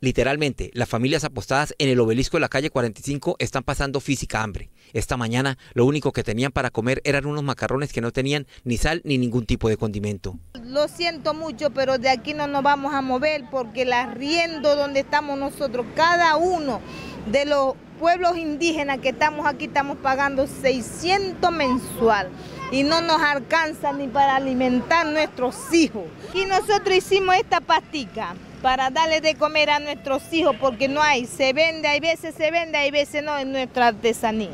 Literalmente, las familias apostadas en el obelisco de la calle 45 están pasando física hambre. Esta mañana lo único que tenían para comer eran unos macarrones que no tenían ni sal ni ningún tipo de condimento. Lo siento mucho, pero de aquí no nos vamos a mover porque el riendo donde estamos nosotros, cada uno de los pueblos indígenas que estamos aquí estamos pagando 600 mensual y no nos alcanza ni para alimentar nuestros hijos. Y nosotros hicimos esta pastica para darle de comer a nuestros hijos porque no hay, se vende, hay veces se vende, hay veces no, en nuestra artesanía.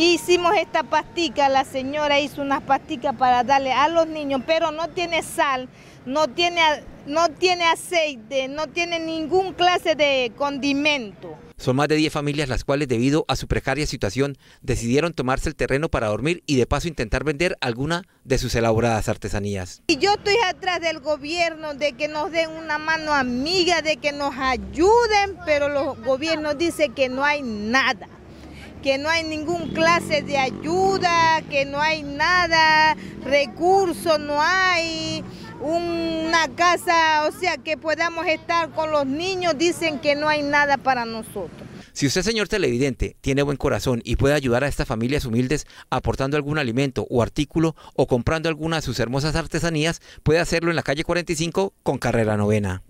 Hicimos esta pastica, la señora hizo unas pasticas para darle a los niños, pero no tiene sal, no tiene, no tiene aceite, no tiene ningún clase de condimento. Son más de 10 familias las cuales debido a su precaria situación decidieron tomarse el terreno para dormir y de paso intentar vender alguna de sus elaboradas artesanías. Y yo estoy atrás del gobierno de que nos den una mano amiga, de que nos ayuden, pero los gobiernos dice que no hay nada que no hay ningún clase de ayuda, que no hay nada, recursos no hay, una casa, o sea, que podamos estar con los niños, dicen que no hay nada para nosotros. Si usted, señor televidente, tiene buen corazón y puede ayudar a estas familias humildes aportando algún alimento o artículo o comprando alguna de sus hermosas artesanías, puede hacerlo en la calle 45 con carrera novena.